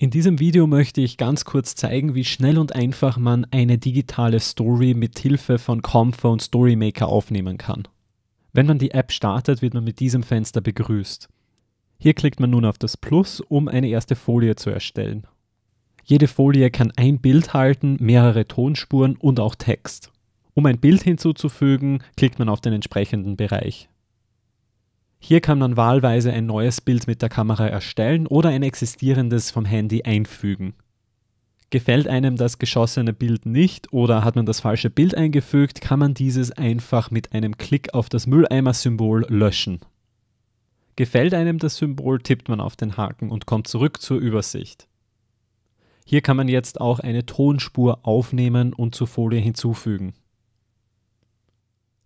In diesem Video möchte ich ganz kurz zeigen, wie schnell und einfach man eine digitale Story mit Hilfe von Comfort und Storymaker aufnehmen kann. Wenn man die App startet, wird man mit diesem Fenster begrüßt. Hier klickt man nun auf das Plus, um eine erste Folie zu erstellen. Jede Folie kann ein Bild halten, mehrere Tonspuren und auch Text. Um ein Bild hinzuzufügen, klickt man auf den entsprechenden Bereich. Hier kann man wahlweise ein neues Bild mit der Kamera erstellen oder ein existierendes vom Handy einfügen. Gefällt einem das geschossene Bild nicht oder hat man das falsche Bild eingefügt, kann man dieses einfach mit einem Klick auf das Mülleimer-Symbol löschen. Gefällt einem das Symbol, tippt man auf den Haken und kommt zurück zur Übersicht. Hier kann man jetzt auch eine Tonspur aufnehmen und zur Folie hinzufügen.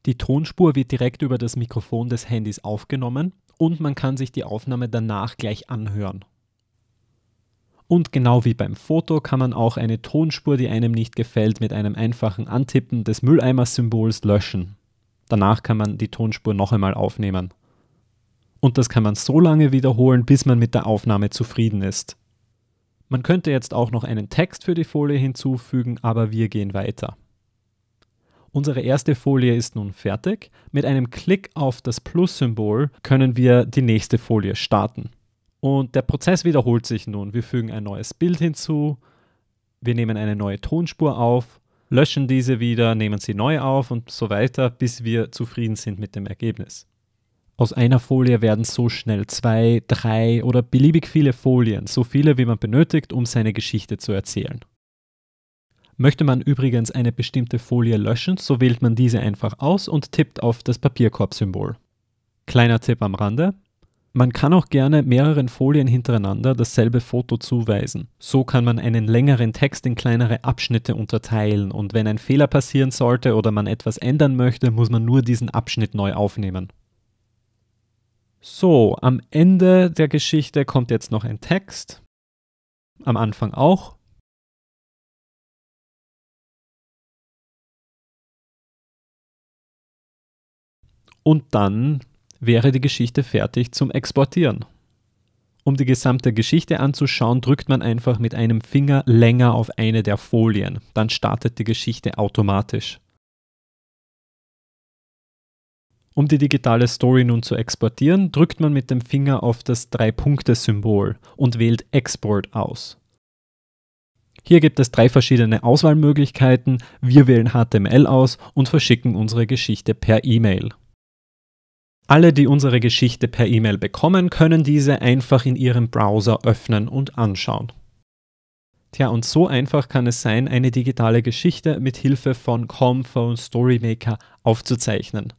Die Tonspur wird direkt über das Mikrofon des Handys aufgenommen und man kann sich die Aufnahme danach gleich anhören. Und genau wie beim Foto kann man auch eine Tonspur, die einem nicht gefällt, mit einem einfachen Antippen des Mülleimersymbols löschen. Danach kann man die Tonspur noch einmal aufnehmen. Und das kann man so lange wiederholen, bis man mit der Aufnahme zufrieden ist. Man könnte jetzt auch noch einen Text für die Folie hinzufügen, aber wir gehen weiter. Unsere erste Folie ist nun fertig. Mit einem Klick auf das Plus-Symbol können wir die nächste Folie starten. Und der Prozess wiederholt sich nun. Wir fügen ein neues Bild hinzu, wir nehmen eine neue Tonspur auf, löschen diese wieder, nehmen sie neu auf und so weiter, bis wir zufrieden sind mit dem Ergebnis. Aus einer Folie werden so schnell zwei, drei oder beliebig viele Folien, so viele wie man benötigt, um seine Geschichte zu erzählen. Möchte man übrigens eine bestimmte Folie löschen, so wählt man diese einfach aus und tippt auf das Papierkorb-Symbol. Kleiner Tipp am Rande. Man kann auch gerne mehreren Folien hintereinander dasselbe Foto zuweisen. So kann man einen längeren Text in kleinere Abschnitte unterteilen und wenn ein Fehler passieren sollte oder man etwas ändern möchte, muss man nur diesen Abschnitt neu aufnehmen. So, am Ende der Geschichte kommt jetzt noch ein Text. Am Anfang auch Und dann wäre die Geschichte fertig zum Exportieren. Um die gesamte Geschichte anzuschauen, drückt man einfach mit einem Finger länger auf eine der Folien. Dann startet die Geschichte automatisch. Um die digitale Story nun zu exportieren, drückt man mit dem Finger auf das Drei-Punkte-Symbol und wählt Export aus. Hier gibt es drei verschiedene Auswahlmöglichkeiten. Wir wählen HTML aus und verschicken unsere Geschichte per E-Mail. Alle, die unsere Geschichte per E-Mail bekommen, können diese einfach in ihrem Browser öffnen und anschauen. Tja, und so einfach kann es sein, eine digitale Geschichte mit Hilfe von ComPhone Storymaker aufzuzeichnen.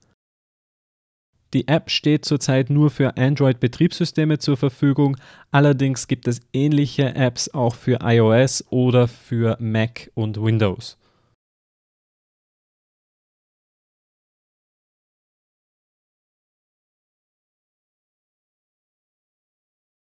Die App steht zurzeit nur für Android-Betriebssysteme zur Verfügung, allerdings gibt es ähnliche Apps auch für iOS oder für Mac und Windows.